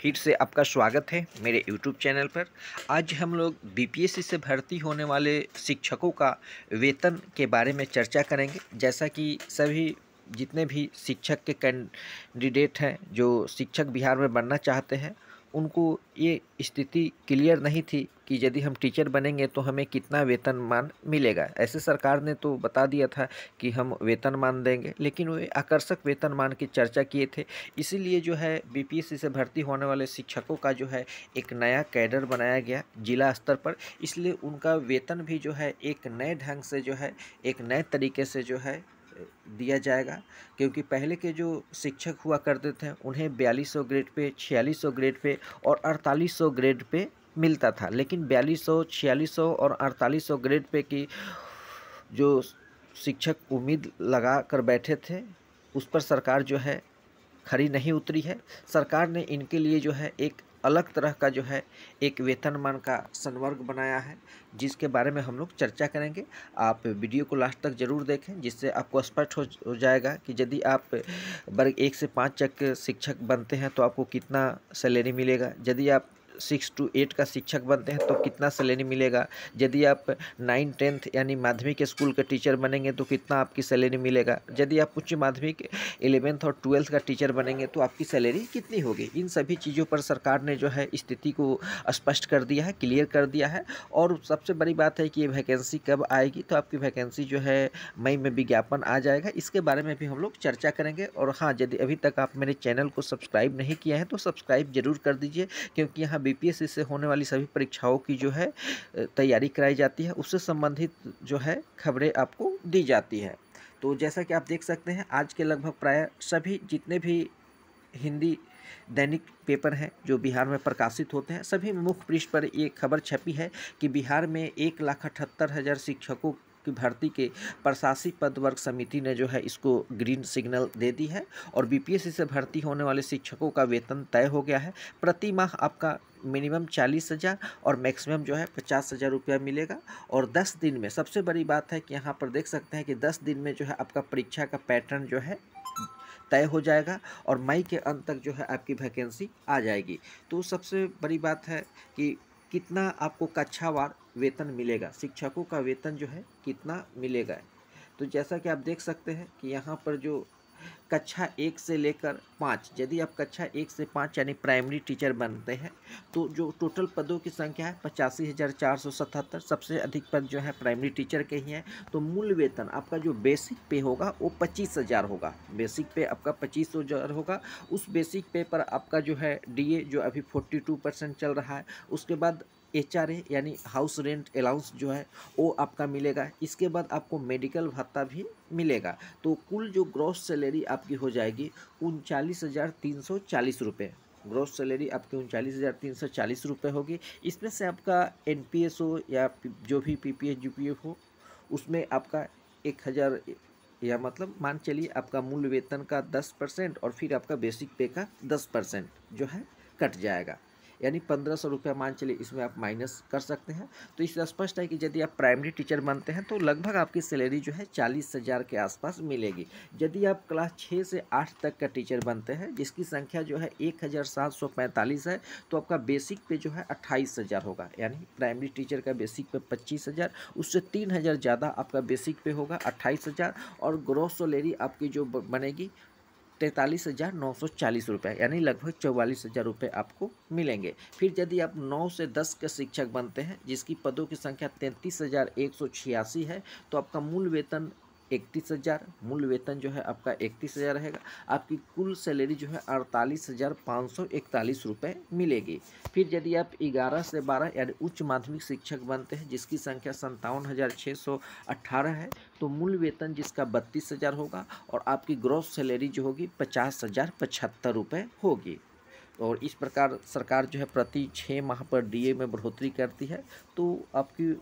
फिर से आपका स्वागत है मेरे यूट्यूब चैनल पर आज हम लोग बीपीएससी से भर्ती होने वाले शिक्षकों का वेतन के बारे में चर्चा करेंगे जैसा कि सभी जितने भी शिक्षक के कैंडिडेट हैं जो शिक्षक बिहार में बनना चाहते हैं उनको ये स्थिति क्लियर नहीं थी कि यदि हम टीचर बनेंगे तो हमें कितना वेतनमान मिलेगा ऐसे सरकार ने तो बता दिया था कि हम वेतनमान देंगे लेकिन वे आकर्षक वेतनमान की चर्चा किए थे इसीलिए जो है बीपीएससी से भर्ती होने वाले शिक्षकों का जो है एक नया कैडर बनाया गया जिला स्तर पर इसलिए उनका वेतन भी जो है एक नए ढंग से जो है एक नए तरीके से जो है दिया जाएगा क्योंकि पहले के जो शिक्षक हुआ करते थे उन्हें बयालीस सौ ग्रेड पे छियालीस सौ ग्रेड पे और अड़तालीस सौ ग्रेड पे मिलता था लेकिन बयालीस सौ छियालीस सौ और अड़तालीस सौ ग्रेड पे की जो शिक्षक उम्मीद लगा कर बैठे थे उस पर सरकार जो है खरी नहीं उतरी है सरकार ने इनके लिए जो है एक अलग तरह का जो है एक वेतनमान का संवर्ग बनाया है जिसके बारे में हम लोग चर्चा करेंगे आप वीडियो को लास्ट तक जरूर देखें जिससे आपको स्पष्ट हो जाएगा कि यदि आप वर्ग एक से पाँच तक शिक्षक बनते हैं तो आपको कितना सैलरी मिलेगा यदि आप सिक्स टू एट का शिक्षक बनते हैं तो कितना सैलरी मिलेगा यदि आप नाइन टेंथ यानी माध्यमिक स्कूल के टीचर बनेंगे तो कितना आपकी सैलरी मिलेगा यदि आप उच्च माध्यमिक एलेवेंथ और ट्वेल्थ का टीचर बनेंगे तो आपकी सैलरी कितनी होगी इन सभी चीज़ों पर सरकार ने जो है स्थिति को स्पष्ट कर दिया है क्लियर कर दिया है और सबसे बड़ी बात है कि ये वैकेंसी कब आएगी तो आपकी वैकेंसी जो है मई में विज्ञापन आ जाएगा इसके बारे में भी हम लोग चर्चा करेंगे और हाँ यदि अभी तक आप मेरे चैनल को सब्सक्राइब नहीं किया है तो सब्सक्राइब जरूर कर दीजिए क्योंकि यहाँ बीपीएससी से होने वाली सभी परीक्षाओं की जो है तैयारी कराई जाती है उससे संबंधित जो है खबरें आपको दी जाती है तो जैसा कि आप देख सकते हैं आज के लगभग प्राय सभी जितने भी हिंदी दैनिक पेपर हैं जो बिहार में प्रकाशित होते हैं सभी मुख्य पृष्ठ पर ये खबर छपी है कि बिहार में एक लाख अठहत्तर हज़ार शिक्षकों की भर्ती के प्रशासिक पद वर्ग समिति ने जो है इसको ग्रीन सिग्नल दे दी है और बीपीएससी से भर्ती होने वाले शिक्षकों का वेतन तय हो गया है प्रति माह आपका मिनिमम चालीस हज़ार और मैक्सिमम जो है पचास हज़ार रुपया मिलेगा और दस दिन में सबसे बड़ी बात है कि यहाँ पर देख सकते हैं कि दस दिन में जो है आपका परीक्षा का पैटर्न जो है तय हो जाएगा और मई के अंत तक जो है आपकी वैकेंसी आ जाएगी तो सबसे बड़ी बात है कि कितना आपको कक्षावार वेतन मिलेगा शिक्षकों का वेतन जो है कितना मिलेगा तो जैसा कि आप देख सकते हैं कि यहाँ पर जो कक्षा एक से लेकर पाँच यदि आप कक्षा एक से पाँच यानी प्राइमरी टीचर बनते हैं तो जो टोटल पदों की संख्या है पचासी हज़ार चार सौ सतहत्तर सबसे अधिक पद जो है प्राइमरी टीचर के ही हैं तो मूल वेतन आपका जो बेसिक पे होगा वो पच्चीस हज़ार होगा बेसिक पे आपका पच्चीस हज़ार होगा उस बेसिक पे पर आपका जो है डी जो अभी फोर्टी टू परसेंट चल रहा है उसके बाद एच आर ए यानी हाउस रेंट अलाउंस जो है वो आपका मिलेगा इसके बाद आपको मेडिकल भत्ता भी मिलेगा तो कुल जो ग्रॉस सैलरी आपकी हो जाएगी उनचालीस हज़ार तीन सौ चालीस रुपये ग्रॉस सैलरी आपकी उनचालीस हज़ार तीन सौ चालीस रुपये होगी इसमें से आपका एन पी एस हो या जो भी P P S U P हो उसमें आपका एक हज़ार या मतलब मान चलिए आपका मूल वेतन का दस परसेंट और फिर आपका बेसिक पे का दस परसेंट जो है कट जाएगा यानी पंद्रह सौ रुपया मान चलिए इसमें आप माइनस कर सकते हैं तो इससे स्पष्ट है कि यदि आप प्राइमरी टीचर बनते हैं तो लगभग आपकी सैलरी जो है चालीस हज़ार के आसपास मिलेगी यदि आप क्लास छः से आठ तक का टीचर बनते हैं जिसकी संख्या जो है एक हज़ार सात सौ पैंतालीस है तो आपका बेसिक पे जो है अट्ठाईस हज़ार होगा यानी प्राइमरी टीचर का बेसिक पे पच्चीस हज़ार उससे तीन हज़ार ज़्यादा आपका बेसिक पे होगा अट्ठाईस हज़ार और ग्रोथ सैलरी आपकी जो बनेगी तैंतालीस हज़ार नौ सौ चालीस रुपये यानी लगभग चौवालीस हज़ार रुपये आपको मिलेंगे फिर यदि आप नौ से दस के शिक्षक बनते हैं जिसकी पदों की संख्या तैंतीस हज़ार एक सौ छियासी है तो आपका मूल वेतन इकतीस हज़ार मूल वेतन जो है आपका इकतीस हज़ार रहेगा आपकी कुल सैलरी जो है अड़तालीस हज़ार पाँच सौ इकतालीस रुपये मिलेगी फिर यदि आप ग्यारह से बारह यानी उच्च माध्यमिक शिक्षक बनते हैं जिसकी संख्या संतावन हज़ार छः सौ अट्ठारह है तो मूल वेतन जिसका बत्तीस हज़ार होगा और आपकी ग्रॉस सैलरी जो होगी पचास हज़ार पचहत्तर रुपये होगी और इस प्रकार सरकार जो है प्रति छः माह पर ए में बढ़ोतरी करती है तो आपकी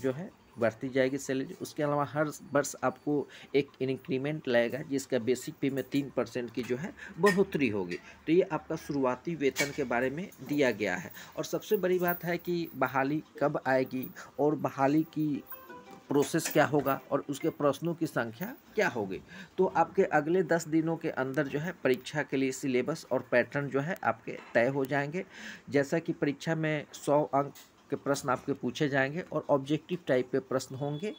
जो है बढ़ती जाएगी सैलरी उसके अलावा हर वर्ष आपको एक इंक्रीमेंट लगेगा जिसका बेसिक पे में तीन परसेंट की जो है बढ़ोतरी होगी तो ये आपका शुरुआती वेतन के बारे में दिया गया है और सबसे बड़ी बात है कि बहाली कब आएगी और बहाली की प्रोसेस क्या होगा और उसके प्रश्नों की संख्या क्या होगी तो आपके अगले दस दिनों के अंदर जो है परीक्षा के लिए सिलेबस और पैटर्न जो है आपके तय हो जाएंगे जैसा कि परीक्षा में सौ अंक के प्रश्न आपके पूछे जाएंगे और ऑब्जेक्टिव टाइप के प्रश्न होंगे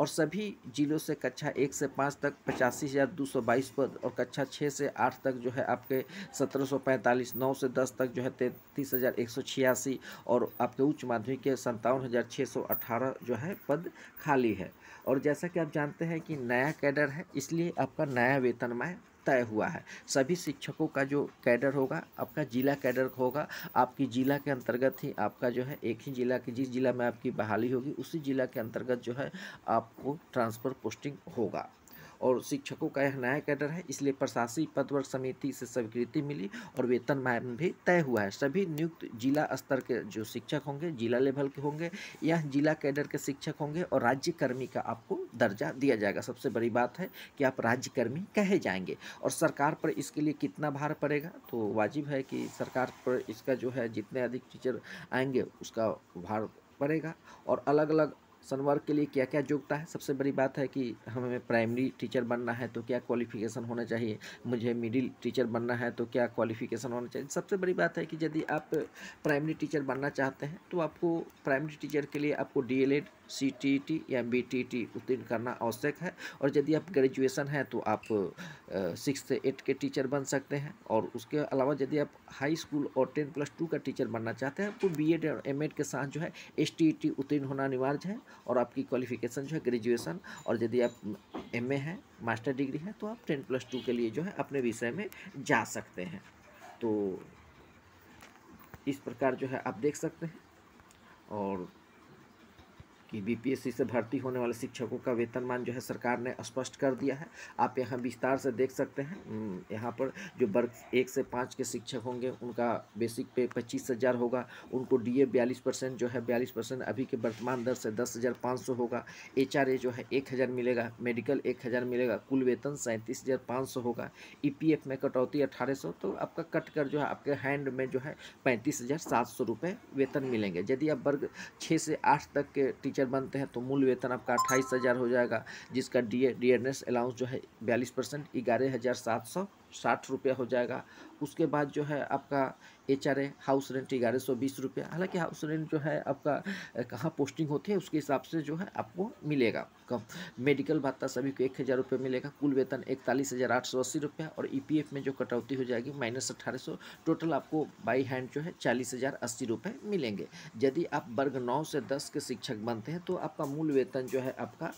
और सभी जिलों से कक्षा एक से पाँच तक पचासी हज़ार दो सौ बाईस पद और कक्षा छः से आठ तक जो है आपके सत्रह सौ पैंतालीस नौ से दस तक जो है तैंतीस हज़ार एक सौ छियासी और आपके उच्च माध्यमिक के सत्तावन हज़ार छः सौ अठारह जो है पद खाली है और जैसा कि आप जानते हैं कि नया कैडर है इसलिए आपका नया वेतनमय तय हुआ है सभी शिक्षकों का जो कैडर होगा आपका जिला कैडर होगा आपकी जिला के अंतर्गत ही आपका जो है एक ही जिला की जिस जिला में आपकी बहाली होगी उसी जिला के अंतर्गत जो है आपको ट्रांसफ़र पोस्टिंग होगा और शिक्षकों का यह नया कैडर है इसलिए प्रशासनिक पदवर्ग समिति से स्वीकृति मिली और वेतन मान भी तय हुआ है सभी नियुक्त जिला स्तर के जो शिक्षक होंगे जिला लेवल के होंगे या जिला कैडर के शिक्षक होंगे और राज्यकर्मी का आपको दर्जा दिया जाएगा सबसे बड़ी बात है कि आप राज्यकर्मी कहे जाएंगे और सरकार पर इसके लिए कितना भार पड़ेगा तो वाजिब है कि सरकार पर इसका जो है जितने अधिक टीचर आएंगे उसका भार पड़ेगा और अलग अलग सनवर्क के लिए क्या क्या योग्यता है सबसे बड़ी बात है कि हमें प्राइमरी टीचर बनना है तो क्या क्वालिफिकेशन होना चाहिए मुझे मिडिल टीचर बनना है तो क्या क्वालिफिकेशन होना चाहिए सबसे बड़ी बात है कि यदि आप प्राइमरी टीचर बनना चाहते हैं तो आपको प्राइमरी टीचर के लिए आपको डी सी या बी उत्तीर्ण करना आवश्यक है और यदि आप ग्रेजुएसन है तो आप सिक्स से एट के टीचर बन सकते हैं और उसके अलावा यदि आप हाई स्कूल और टेन प्लस टू का टीचर बनना चाहते हैं आपको बी एड और एम के साथ जो है एस टी उत्तीर्ण होना अनिवार्य है और आपकी क्वालिफिकेशन जो है ग्रेजुएसन और यदि आप एम हैं मास्टर डिग्री है तो आप टेन प्लस टू के लिए जो है अपने विषय में जा सकते हैं तो इस प्रकार जो है आप देख सकते हैं और कि बीपीएससी से भर्ती होने वाले शिक्षकों का वेतनमान जो है सरकार ने स्पष्ट कर दिया है आप यहाँ विस्तार से देख सकते हैं यहाँ पर जो वर्ग एक से पाँच के शिक्षक होंगे उनका बेसिक पे पच्चीस हज़ार होगा उनको डीए बयालीस परसेंट जो है बयालीस परसेंट अभी के वर्तमान दर से दस हज़ार पाँच सौ होगा एच जो है एक हज़ार मिलेगा मेडिकल एक हज़ार मिलेगा कुल वेतन सैंतीस हज़ार पाँच सौ होगा ई e में कटौती अठारह सौ तो आपका कट कर जो है आपके हैंड में जो है पैंतीस हज़ार सात सौ रुपये वेतन मिलेंगे यदि आप वर्ग छः से आठ तक के टीचर टीचर बनते हैं तो मूल वेतन आपका अट्ठाईस हज़ार हो जाएगा जिसका D D N S allowance जो है बयालीस परसेंट ग्यारह हज़ार सात सौ साठ रुपया हो जाएगा उसके बाद जो है आपका H R A house rent ग्यारह सौ बीस रुपया हालांकि हाउस रेंट जो है आपका कहाँ पोस्टिंग होती है उसके हिसाब से जो है आपको मिलेगा कम मेडिकल भत्ता सभी को एक हज़ार रुपये मिलेगा कुल वेतन इकतालीस हज़ार आठ सौ अस्सी रुपया और ई पी एफ में जो कटौती हो जाएगी माइनस अट्ठारह सौ टोटल आपको बाई हैंड जो है चालीस हज़ार अस्सी रुपये मिलेंगे यदि आप वर्ग नौ से दस के शिक्षक बनते हैं तो आपका मूल वेतन जो है आपका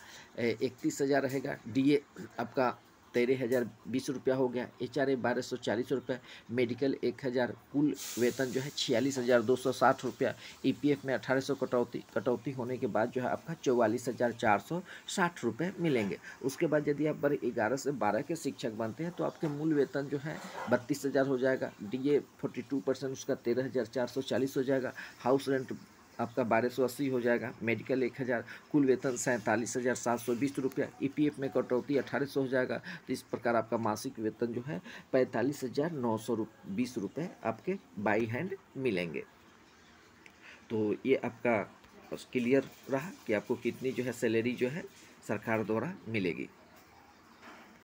इकतीस हज़ार रहेगा डी ए आपका तेरह हज़ार बीस रुपया हो गया एच आर ए बारह सौ चालीस रुपया मेडिकल एक हज़ार कुल वेतन जो है छियालीस हज़ार दो सौ साठ रुपया ई पी एफ में अठारह सौ कटौती कटौती होने के बाद जो है आपका चौवालीस हज़ार चार सौ साठ रुपये मिलेंगे उसके बाद यदि आप बड़े ग्यारह से बारह के शिक्षक बनते हैं तो आपके मूल वेतन जो है बत्तीस हज़ार हो जाएगा D A forty two percent उसका तेरह हज़ार चार सौ चालीस हो जाएगा हाउस रेंट आपका बारह सौ अस्सी हो जाएगा मेडिकल एक हज़ार कुल वेतन सैंतालीस हज़ार सात सौ बीस रुपया ई पी एफ में कटौती अठारह सौ हो जाएगा तो इस प्रकार आपका मासिक वेतन जो है पैंतालीस हज़ार नौ सौ रुप, बीस रुपये आपके बाई हैंड मिलेंगे तो ये आपका क्लियर रहा कि आपको कितनी जो है सैलरी जो है सरकार द्वारा मिलेगी